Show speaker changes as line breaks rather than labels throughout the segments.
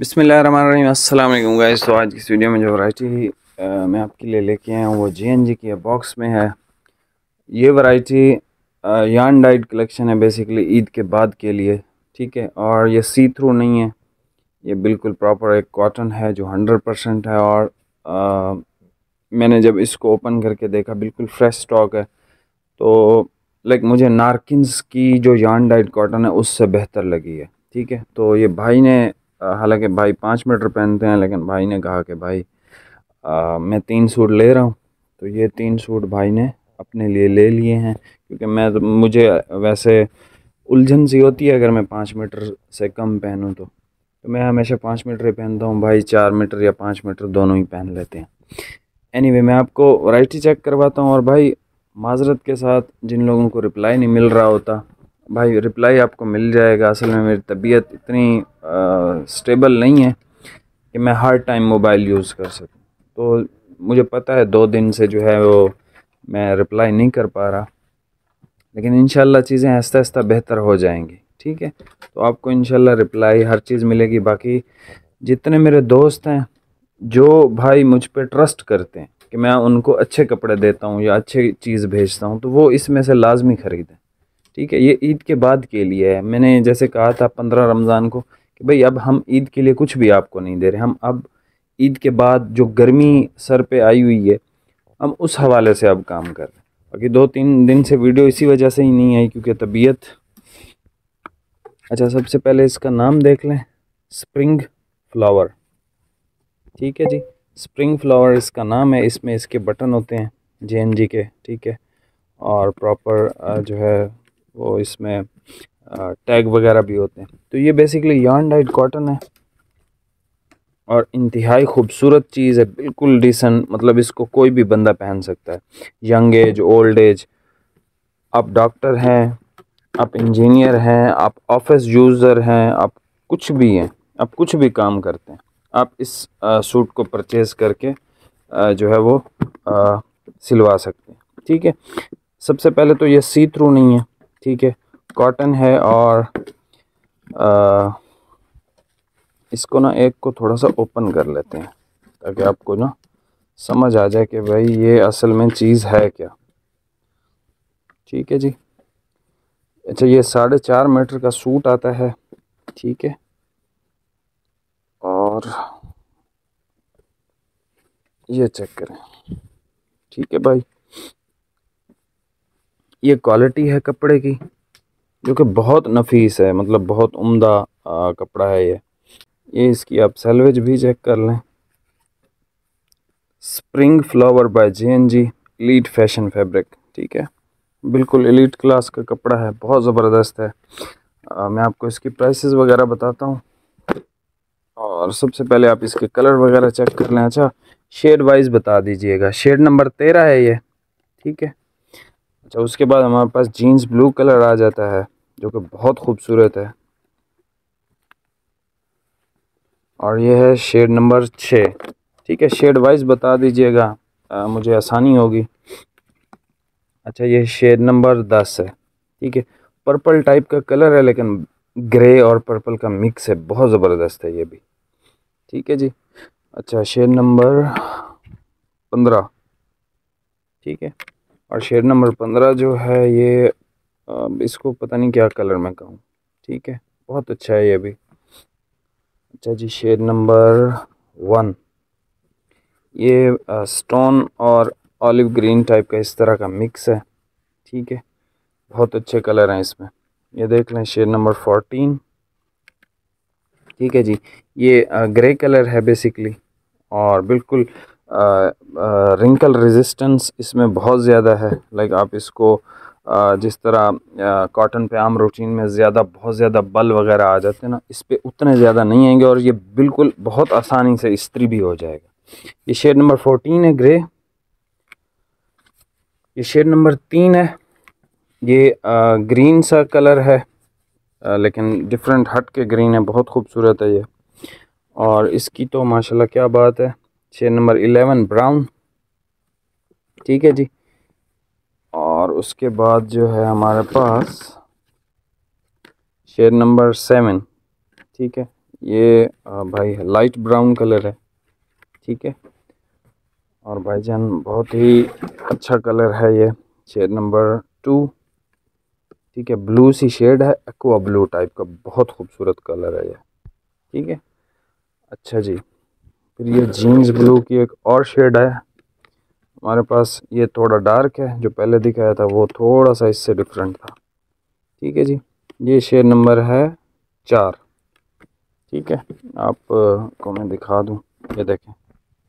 अस्सलाम वालेकुम गाइस तो आज इस वीडियो में जो वैरायटी मैं आपके लिए लेके आया हूँ वो जीएनजी की बॉक्स में है ये वैरायटी यान डाइट कलेक्शन है बेसिकली ईद के बाद के लिए ठीक है और ये सी थ्रू नहीं है ये बिल्कुल प्रॉपर एक कॉटन है जो हंड्रेड परसेंट है और आ, मैंने जब इसको ओपन करके देखा बिल्कुल फ्रेश स्टॉक है तो लाइक मुझे नारकिनस की जो यान डाइट कॉटन है उससे बेहतर लगी है ठीक है तो ये भाई ने हालांकि भाई पाँच मीटर पहनते हैं लेकिन भाई ने कहा कि भाई आ, मैं तीन सूट ले रहा हूँ तो ये तीन सूट भाई ने अपने लिए ले लिए हैं क्योंकि मैं तो मुझे वैसे उलझन सी होती है अगर मैं पाँच मीटर से कम पहनूँ तो तो मैं हमेशा पाँच मीटर ही पहनता हूँ भाई चार मीटर या पाँच मीटर दोनों ही पहन लेते हैं एनी anyway, मैं आपको वैरायटी चेक करवाता हूँ और भाई माजरत के साथ जिन लोगों को रिप्लाई नहीं मिल रहा होता भाई रिप्लाई आपको मिल जाएगा असल में मेरी तबीयत इतनी स्टेबल नहीं है कि मैं हर टाइम मोबाइल यूज़ कर सकूं तो मुझे पता है दो दिन से जो है वो मैं रिप्लाई नहीं कर पा रहा लेकिन इन चीज़ें आहिस्ता आहिस्ता बेहतर हो जाएंगी ठीक है तो आपको इन रिप्लाई हर चीज़ मिलेगी बाकी जितने मेरे दोस्त हैं जो भाई मुझ पर ट्रस्ट करते हैं कि मैं उनको अच्छे कपड़े देता हूँ या अच्छी चीज़ भेजता हूँ तो वो इसमें से लाजमी ख़रीदें ठीक है ये ईद के बाद के लिए है मैंने जैसे कहा था पंद्रह रमज़ान को कि भाई अब हम ईद के लिए कुछ भी आपको नहीं दे रहे हम अब ईद के बाद जो गर्मी सर पे आई हुई है हम उस हवाले से अब काम कर रहे हैं बाकी दो तीन दिन से वीडियो इसी वजह से ही नहीं आई क्योंकि तबीयत अच्छा सबसे पहले इसका नाम देख लें स्प्रिंग फ्लावर ठीक है जी स्प्रिंग फ्लावर इसका नाम है इसमें इसके बटन होते हैं जे के ठीक है और प्रॉपर जो है वो इसमें टैग वगैरह भी होते हैं तो ये बेसिकली यार्न डाइड कॉटन है और इंतहाई खूबसूरत चीज़ है बिल्कुल डिसेंट मतलब इसको कोई भी बंदा पहन सकता है यंग एज ओल्ड एज आप डॉक्टर हैं आप इंजीनियर हैं आप ऑफिस यूज़र हैं आप कुछ भी हैं आप कुछ भी काम करते हैं आप इस आ, सूट को परचेज़ करके आ, जो है वो आ, सिलवा सकते हैं ठीक है सबसे पहले तो ये सी थ्रू नहीं है ठीक है कॉटन है और आ, इसको ना एक को थोड़ा सा ओपन कर लेते हैं ताकि आपको ना समझ आ जाए कि भाई ये असल में चीज़ है क्या ठीक है जी अच्छा ये साढ़े चार मीटर का सूट आता है ठीक है और ये चेक करें ठीक है भाई ये क्वालिटी है कपड़े की जो कि बहुत नफीस है मतलब बहुत उम्दा कपड़ा है ये ये इसकी आप सेलवेज भी चेक कर लें spring flower by J N G elite fashion fabric ठीक है बिल्कुल एलीट क्लास का कपड़ा है बहुत ज़बरदस्त है आ, मैं आपको इसकी प्राइसेस वगैरह बताता हूँ और सबसे पहले आप इसके कलर वगैरह चेक कर लें अच्छा शेड वाइज बता दीजिएगा शेड नंबर तेरह है ये ठीक है अच्छा उसके बाद हमारे पास जीन्स ब्लू कलर आ जाता है जो कि बहुत खूबसूरत है और यह है शेड नंबर छः ठीक है शेड वाइज बता दीजिएगा मुझे आसानी होगी अच्छा ये शेड नंबर दस है ठीक है पर्पल टाइप का कलर है लेकिन ग्रे और पर्पल का मिक्स है बहुत ज़बरदस्त है ये भी ठीक है जी अच्छा शेड नंबर पंद्रह ठीक है और शेड नंबर पंद्रह जो है ये इसको पता नहीं क्या कलर में कहूँ ठीक है बहुत अच्छा है ये भी अच्छा जी शेड नंबर वन ये स्टोन और ऑलिव ग्रीन टाइप का इस तरह का मिक्स है ठीक है बहुत अच्छे कलर हैं इसमें ये देख लें शेड नंबर फोर्टीन ठीक है जी ये ग्रे कलर है बेसिकली और बिल्कुल रिंकल रेजिस्टेंस इसमें बहुत ज़्यादा है लाइक आप इसको आ, जिस तरह कॉटन पे आम रूटीन में ज़्यादा बहुत ज़्यादा बल वगैरह आ जाते हैं ना इस पर उतने ज़्यादा नहीं आएंगे और ये बिल्कुल बहुत आसानी से इस्त्री भी हो जाएगा ये शेड नंबर फोर्टीन है ग्रे ये शेड नंबर तीन है ये आ, ग्रीन सा कलर है आ, लेकिन डिफरेंट हट के ग्रीन है बहुत खूबसूरत है ये और इसकी तो माशाल्लाह क्या बात है चेन नंबर इलेवन ब्राउन ठीक है जी और उसके बाद जो है हमारे पास शेड नंबर सेवन ठीक है ये भाई लाइट ब्राउन कलर है ठीक है और भाईजान बहुत ही अच्छा कलर है ये शेड नंबर टू ठीक है ब्लू सी शेड है एक्वा ब्लू टाइप का बहुत खूबसूरत कलर है ये ठीक है अच्छा जी फिर ये जीन्स ब्लू की एक और शेड है हमारे पास ये थोड़ा डार्क है जो पहले दिखाया था वो थोड़ा सा इससे डिफरेंट था ठीक है जी ये शेड नंबर है चार ठीक है आप को मैं दिखा दूँ ये देखें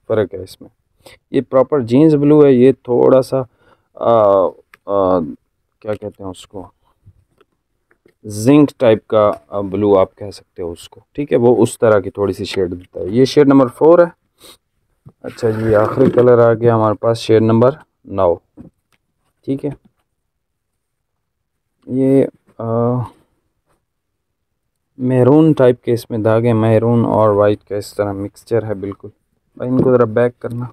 फ़र्क है इसमें ये प्रॉपर जीन्स ब्लू है ये थोड़ा सा आ, आ, क्या कहते हैं उसको जिंक टाइप का ब्लू आप कह सकते हो उसको ठीक है वो उस तरह की थोड़ी सी शेड देता है ये शेड नंबर फोर है अच्छा जी आखिरी कलर आ गया हमारे पास शेड नंबर नौ ठीक है ये मेहरून टाइप के इसमें धागे मेहरून और वाइट का इस तरह मिक्सचर है बिल्कुल भाई इनको ज़रा बैक करना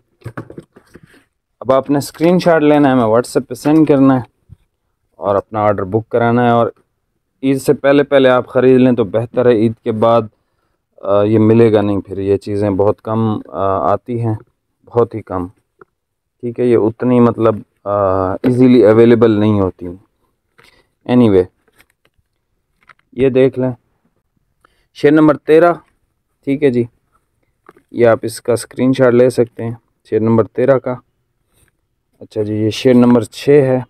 अब आपने स्क्रीनशॉट लेना है मैं व्हाट्सएप पे सेंड करना है और अपना ऑर्डर बुक कराना है और ईद से पहले पहले आप ख़रीद लें तो बेहतर है ईद के बाद ये मिलेगा नहीं फिर ये चीज़ें बहुत कम आती हैं बहुत ही कम ठीक है ये उतनी मतलब इजीली अवेलेबल नहीं होती एनीवे anyway, ये देख लें शेयर नंबर तेरह ठीक है जी ये आप इसका स्क्रीनशॉट ले सकते हैं शेयर नंबर तेरह का अच्छा जी ये शेयर नंबर छः है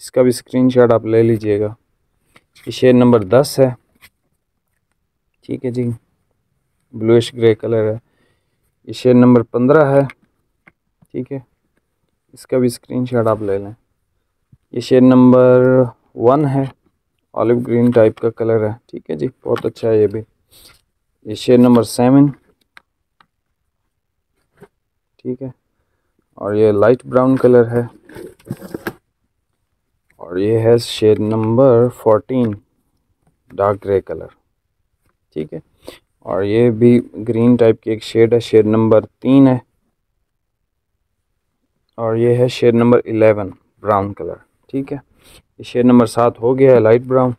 इसका भी स्क्रीनशॉट आप ले लीजिएगा शेड नंबर दस है ठीक है जी ब्लूश ग्रे कलर है ये शेड नंबर पंद्रह है ठीक है इसका भी स्क्रीनशॉट आप ले लें ये शेड नंबर वन है ऑलिव ग्रीन टाइप का कलर है ठीक है जी बहुत अच्छा है ये भी ये शेड नंबर सेवन ठीक है और ये लाइट ब्राउन कलर है और ये है shade number fourteen dark grey colour ठीक है और ये भी ग्रीन टाइप की एक शेड है शेड नंबर तीन है और ये है shade number eleven brown colour ठीक है ये शेड नंबर सात हो गया है लाइट ब्राउन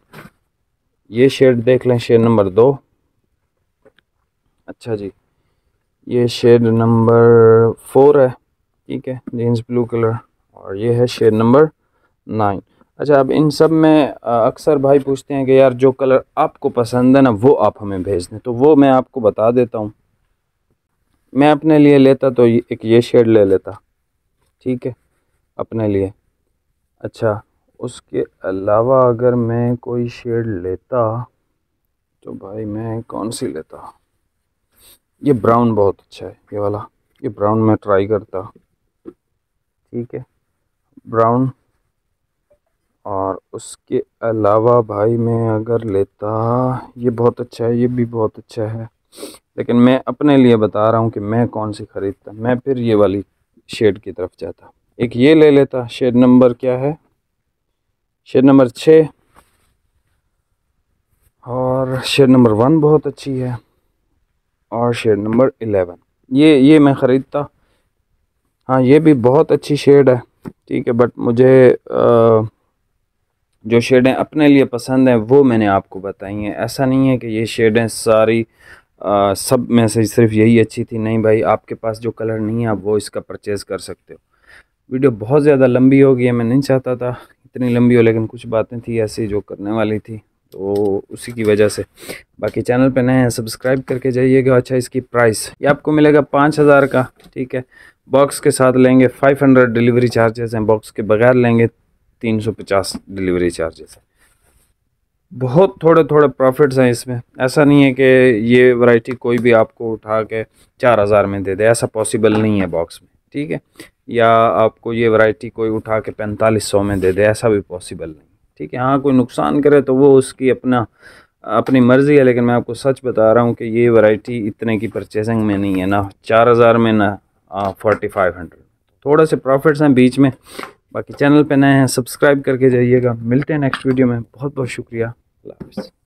ये शेड देख लें शेड नंबर दो अच्छा जी ये शेड नंबर फोर है ठीक है जीन्स ब्लू कलर और ये है शेड नंबर नाइन अच्छा अब इन सब में अक्सर भाई पूछते हैं कि यार जो कलर आपको पसंद है ना वो आप हमें भेज दें तो वो मैं आपको बता देता हूँ मैं अपने लिए लेता तो एक ये शेड ले लेता ठीक है अपने लिए अच्छा उसके अलावा अगर मैं कोई शेड लेता तो भाई मैं कौन सी लेता ये ब्राउन बहुत अच्छा है ये वाला ये ब्राउन मैं ट्राई करता ठीक है ब्राउन और उसके अलावा भाई मैं अगर लेता ये बहुत अच्छा है ये भी बहुत अच्छा है लेकिन मैं अपने लिए बता रहा हूँ कि मैं कौन सी ख़रीदता मैं फिर ये वाली शेड की तरफ जाता एक ये ले लेता शेड नंबर क्या है शेड नंबर छः और शेड नंबर वन बहुत अच्छी है और शेड नंबर एलेवन ये ये मैं ख़रीदता हाँ ये भी बहुत अच्छी शेड है ठीक है बट मुझे आ, जो शेडें अपने लिए पसंद हैं वो मैंने आपको बताई हैं ऐसा नहीं है कि ये शेडें सारी आ, सब में से सिर्फ यही अच्छी थी नहीं भाई आपके पास जो कलर नहीं है आप वो इसका परचेज़ कर सकते हो वीडियो बहुत ज़्यादा लंबी होगी है मैं नहीं चाहता था इतनी लंबी हो लेकिन कुछ बातें थी ऐसी जो करने वाली थी तो उसी की वजह से बाकी चैनल पे नए हैं सब्सक्राइब करके जाइएगा अच्छा इसकी प्राइस ये आपको मिलेगा पाँच हज़ार का ठीक है बॉक्स के साथ लेंगे फाइव हंड्रेड डिलीवरी चार्जेस हैं बॉक्स के बगैर लेंगे तीन सौ पचास डिलीवरी चार्जेस है बहुत थोड़े थोड़े प्रॉफिट्स हैं इसमें ऐसा नहीं है कि ये वैरायटी कोई भी आपको उठा के चार हज़ार में दे दे ऐसा पॉसिबल नहीं है बॉक्स में ठीक है या आपको ये वैरायटी कोई उठा के पैंतालीस सौ में दे दे ऐसा भी पॉसिबल नहीं ठीक है हाँ कोई नुकसान करे तो वो उसकी अपना अपनी मर्ज़ी है लेकिन मैं आपको सच बता रहा हूँ कि ये वैरायटी इतने की परचेजिंग में नहीं है ना चार हज़ार में ना फोर्टी फाइव हंड्रेड थोड़े से प्रॉफिट्स हैं बीच में बाकी चैनल पे नए हैं सब्सक्राइब करके जाइएगा मिलते हैं नेक्स्ट वीडियो में बहुत बहुत शुक्रिया अल्लाह